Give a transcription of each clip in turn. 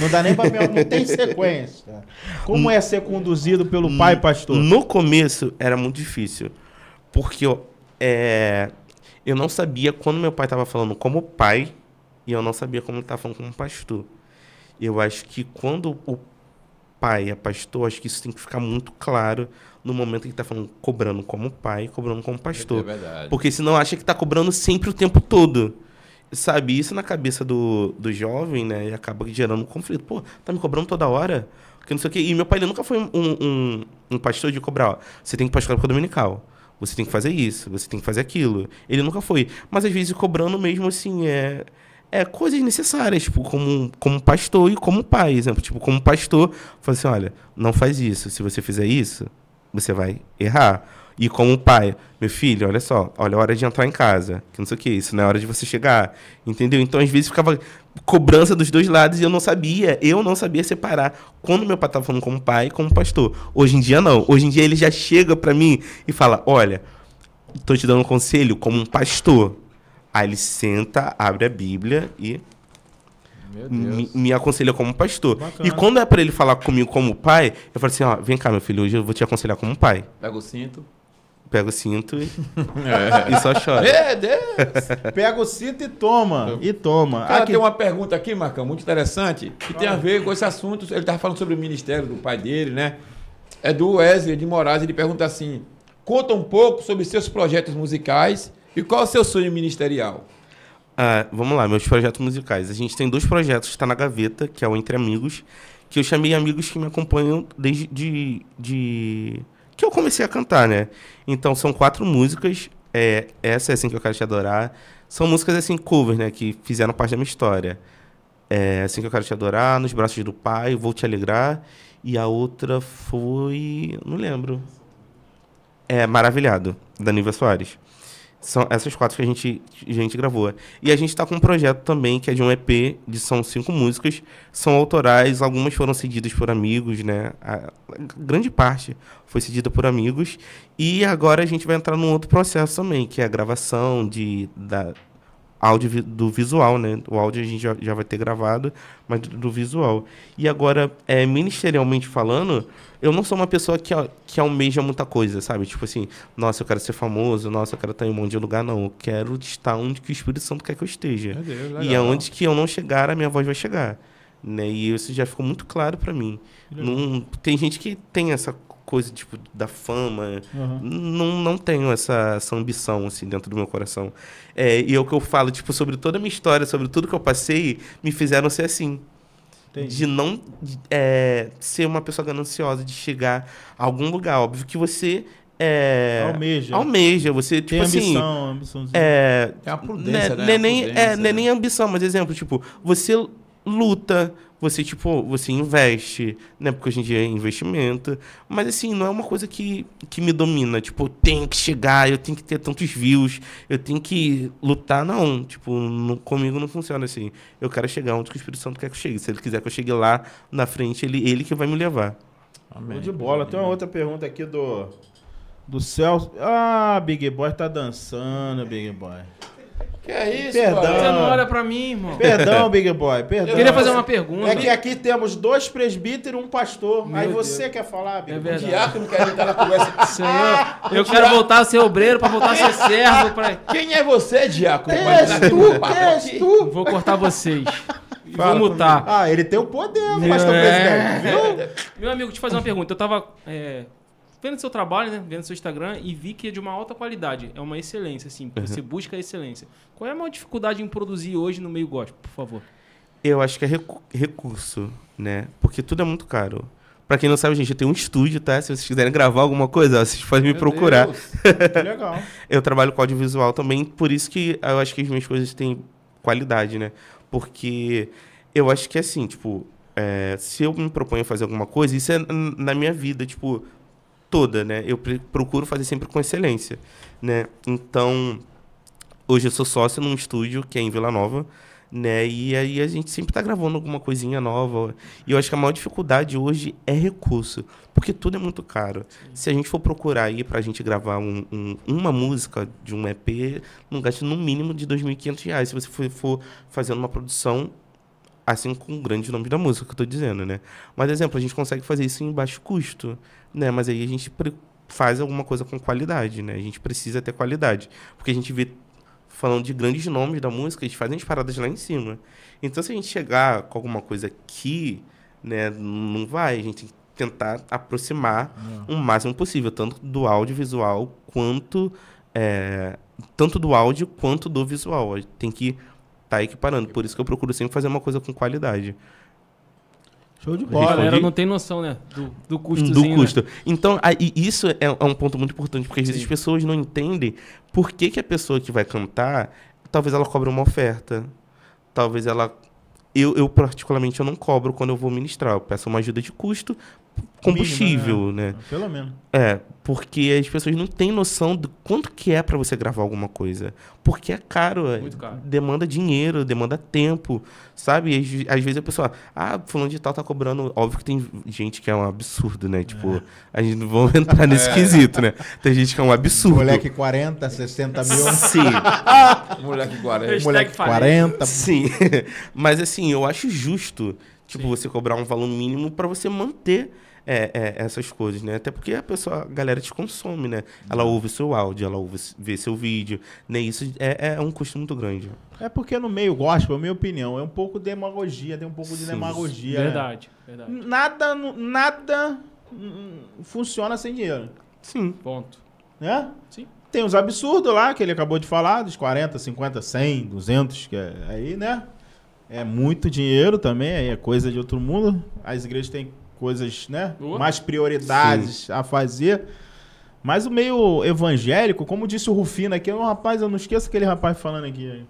Não dá nem pra não tem sequência. Como é ser conduzido pelo pai, pastor? No começo era muito difícil, porque eu, é, eu não sabia quando meu pai estava falando como pai e eu não sabia como ele estava falando como pastor. Eu acho que quando o pai é pastor, acho que isso tem que ficar muito claro no momento que ele está falando cobrando como pai, cobrando como pastor. É verdade. Porque senão acha que está cobrando sempre o tempo todo sabe, isso na cabeça do, do jovem, né? E acaba gerando um conflito. Pô, tá me cobrando toda hora? Que não sei o quê. E meu pai, ele nunca foi um, um, um pastor de cobrar. Ó, você tem que pastorar com dominical. Você tem que fazer isso, você tem que fazer aquilo. Ele nunca foi. Mas às vezes cobrando mesmo assim, é. É coisas necessárias, tipo, como, como pastor e como pai, exemplo. Tipo, como pastor, fala assim: olha, não faz isso. Se você fizer isso, você vai errar. E como um pai, meu filho, olha só, olha a hora de entrar em casa, que não sei o que, isso não é hora de você chegar, entendeu? Então, às vezes, ficava cobrança dos dois lados e eu não sabia, eu não sabia separar quando meu pai estava falando como pai e como pastor. Hoje em dia, não. Hoje em dia, ele já chega para mim e fala, olha, tô te dando um conselho como um pastor. Aí ele senta, abre a Bíblia e me, me, aconselha como pastor. Bacana. E quando é para ele falar comigo como pai, eu falo assim, ó, vem cá, meu filho, hoje eu vou te aconselhar como pai. Pega o cinto. Pega o cinto e, é. e só chora. Meu Deus! Pega o cinto e toma. E toma. Cara, aqui. tem uma pergunta aqui, Marcão, muito interessante, que tem a ver com esse assunto. Ele estava falando sobre o ministério do pai dele, né? É do Wesley de Moraes. Ele pergunta assim: conta um pouco sobre seus projetos musicais e qual é o seu sonho ministerial? Ah, vamos lá, meus projetos musicais. A gente tem dois projetos que está na gaveta, que é o Entre Amigos, que eu chamei amigos que me acompanham desde de, de... que eu comecei a cantar, né? Então são quatro músicas. É, essa é assim que eu quero te adorar. São músicas assim covers, né? Que fizeram parte da minha história. É assim que eu quero te adorar, nos braços do pai, vou te alegrar. E a outra foi, não lembro. É maravilhado da Soares. São essas quatro que a gente, a gente gravou. E a gente está com um projeto também que é de um EP, de são cinco músicas, são autorais, algumas foram cedidas por amigos, né? A, grande parte foi cedida por amigos. E agora a gente vai entrar num outro processo também, que é a gravação de, da, áudio do visual, né? O áudio a gente já, já vai ter gravado, mas do, do visual. E agora, é, ministerialmente falando, eu não sou uma pessoa que, que almeja muita coisa, sabe? Tipo assim, nossa, eu quero ser famoso, nossa, eu quero estar em um monte de lugar. Não, eu quero estar onde que o Espírito Santo quer que eu esteja. Deus, e aonde que eu não chegar, a minha voz vai chegar. Né? E isso já ficou muito claro para mim. Não, tem gente que tem essa coisa tipo da fama. Uhum. Não, não tenho essa, essa ambição assim dentro do meu coração. É, e é o que eu falo, tipo, sobre toda a minha história, sobre tudo que eu passei, me fizeram ser assim. Entendi. De não é, ser uma pessoa gananciosa, de chegar a algum lugar. Óbvio que você é, almeja. Almeja. Você, tipo Tem assim, ambição, assim. é, é a prudência, né? né? né nem, é, né, né? nem ambição, mas exemplo, tipo, você luta, você, tipo, você investe, né? Porque hoje em dia é investimento. Mas, assim, não é uma coisa que, que me domina. Tipo, eu tenho que chegar, eu tenho que ter tantos views, eu tenho que lutar. Não, tipo, comigo não funciona assim. Eu quero chegar onde o Espírito Santo quer que eu chegue. Se ele quiser que eu chegue lá na frente, ele, ele que vai me levar. Amém. De bola. Tem uma outra pergunta aqui do... Do Celso. Ah, Big Boy tá dançando, Big Boy. Que é isso, Perdão. Você não olha pra mim, irmão. Perdão, Big Boy, perdão. Eu queria fazer uma pergunta. É que aqui temos dois presbíteros e um pastor. Meu Aí você Deus. quer falar, Big é Boy? O diácono quer entrar na conversa. Senhor, ah, eu quero voltar a ser obreiro pra voltar a ser servo. Pra... Quem é você, diácono? Quem és tu? Quem és tu? Vou cortar vocês. Fala vou mutar. Ah, ele tem o poder, né, Meu pastor é... presidente. Viu? Meu amigo, deixa te fazer uma pergunta. Eu tava é, vendo seu trabalho, né? Vendo seu Instagram e vi que é de uma alta qualidade. É uma excelência, assim. Uhum. Você busca a excelência. Qual é a maior dificuldade em produzir hoje no meio gótico, por favor? Eu acho que é recu recurso, né? Porque tudo é muito caro. Pra quem não sabe, gente, eu tenho um estúdio, tá? Se vocês quiserem gravar alguma coisa, vocês podem Meu me procurar. legal. eu trabalho com audiovisual também, por isso que eu acho que as minhas coisas têm qualidade, né? Porque eu acho que é assim, tipo, é, se eu me proponho a fazer alguma coisa, isso é na minha vida, tipo, toda, né? Eu procuro fazer sempre com excelência, né? Então, hoje eu sou sócio num estúdio que é em Vila Nova, né? E aí a gente sempre tá gravando alguma coisinha nova. E eu acho que a maior dificuldade hoje é recurso, porque tudo é muito caro. Sim. Se a gente for procurar aí pra gente gravar um, um, uma música de um EP, não gasta no mínimo de R$ 2.500. Se você for, for fazendo uma produção assim com grandes nomes da música que eu tô dizendo, né? Mas, exemplo, a gente consegue fazer isso em baixo custo, né? Mas aí a gente faz alguma coisa com qualidade, né? A gente precisa ter qualidade, porque a gente vê falando de grandes nomes da música, eles fazem as paradas lá em cima. Então, se a gente chegar com alguma coisa aqui, né, não vai, a gente tem que tentar aproximar o máximo possível, tanto do audiovisual quanto é, tanto do áudio quanto do visual. Tem que tá equiparando. Por isso que eu procuro sempre fazer uma coisa com qualidade. Show de bola. ela não tem noção, né? Do, do né? custo. Do custo. Né? Então, isso é, é, um ponto muito importante, porque às vezes as pessoas não entendem por que, que a pessoa que vai cantar, talvez ela cobre uma oferta. Talvez ela eu, eu, particularmente eu não cobro quando eu vou ministrar. Eu peço uma ajuda de custo combustível, Mínimo, né? né? Pelo menos. É, porque as pessoas não têm noção do quanto que é para você gravar alguma coisa. Porque é caro, é caro, demanda dinheiro, demanda tempo, sabe? Às, às, vezes a pessoa, ah, fulano de tal tá cobrando, óbvio que tem gente que é um absurdo, né? Tipo, é. a gente não vai entrar nesse é. quesito, né? Tem gente que é um absurdo. Moleque 40, 60 mil. Sim. Moleque 40. Moleque 40. Sim. Mas assim, eu acho justo Tipo, Sim. você cobrar um valor mínimo para você manter é, é, essas coisas, né? Até porque a pessoa, a galera te consome, né? Ela ouve seu áudio, ela ouve, vê seu vídeo, né? Isso é, é um custo muito grande. É porque no meio gospel, a minha opinião, é um pouco demagogia, tem um pouco de demagogia. Verdade, né? verdade. Nada, nada funciona sem dinheiro. Sim. Ponto. Né? Sim. Tem uns absurdos lá que ele acabou de falar, dos 40, 50, 100, 200, que é aí, né? é muito dinheiro também, é coisa de outro mundo. As igrejas têm coisas, né? Boa. Mais prioridades Sim. a fazer. Mas o meio evangélico, como disse o Rufino aqui, um rapaz, eu não esqueço aquele rapaz falando aqui.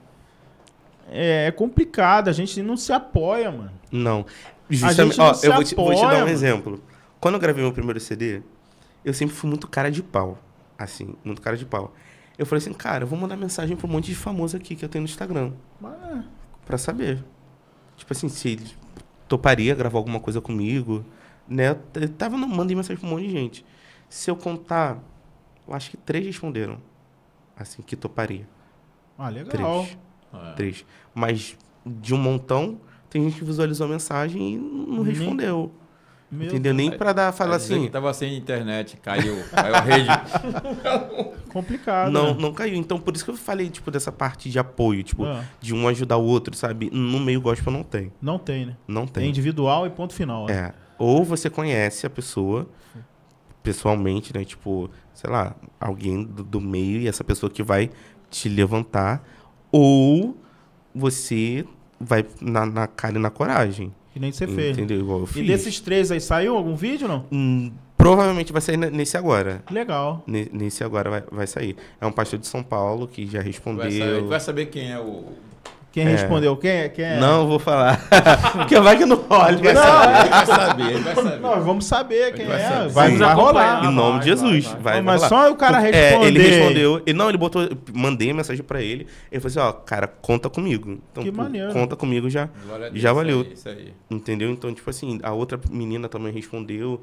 É, é complicado, a gente não se apoia, mano. Não. Justamente, ó, eu vou te, vou te, dar um mano. exemplo. Quando eu gravei meu primeiro CD, eu sempre fui muito cara de pau. Assim, muito cara de pau. Eu falei assim, cara, eu vou mandar mensagem para um monte de famoso aqui que eu tenho no Instagram. Mas para saber. Tipo assim, se ele toparia gravar alguma coisa comigo, né? Eu tava mandando mensagem pra um monte de gente. Se eu contar, eu acho que três responderam. Assim, que toparia. Ah, legal. Três. É. Três. Mas de um montão, tem gente que visualizou a mensagem e não respondeu. Meu entendeu? Deus. Nem para dar, falar assim. Que tava sem internet, caiu, caiu a rede. Complicado. Não, né? não caiu. Então, por isso que eu falei, tipo, dessa parte de apoio, tipo, ah. de um ajudar o outro, sabe? No meio gospel não tem. Não tem, né? Não tem. É individual e ponto final. É. é. Ou você conhece a pessoa pessoalmente, né? Tipo, sei lá, alguém do, do meio e essa pessoa que vai te levantar. Ou você vai na, na cara e na coragem. Que nem você fez. Né? Entendeu? E desses três aí, saiu algum vídeo não? Hum, provavelmente vai sair nesse agora. Legal. N nesse agora vai, vai sair. É um pastor de São Paulo que já respondeu. Vai, saber, vai saber quem é o quem é. respondeu? Quem, é, quem é? Não vou falar. Porque vai que não olha. Vai não, saber, é. ele vai saber. Ele vai saber. Nós vamos saber quem vai é. Vai, Sim. vai rolar. Em nome vai, de Jesus. Vai, vai, mas só o cara respondeu. É, ele respondeu. e não, ele botou. Mandei mensagem pra ele. Ele falou assim: ó, cara, conta comigo. Então, que pô, maneiro. Conta comigo já. já valeu. É isso aí, isso aí. Entendeu? Então, tipo assim, a outra menina também respondeu.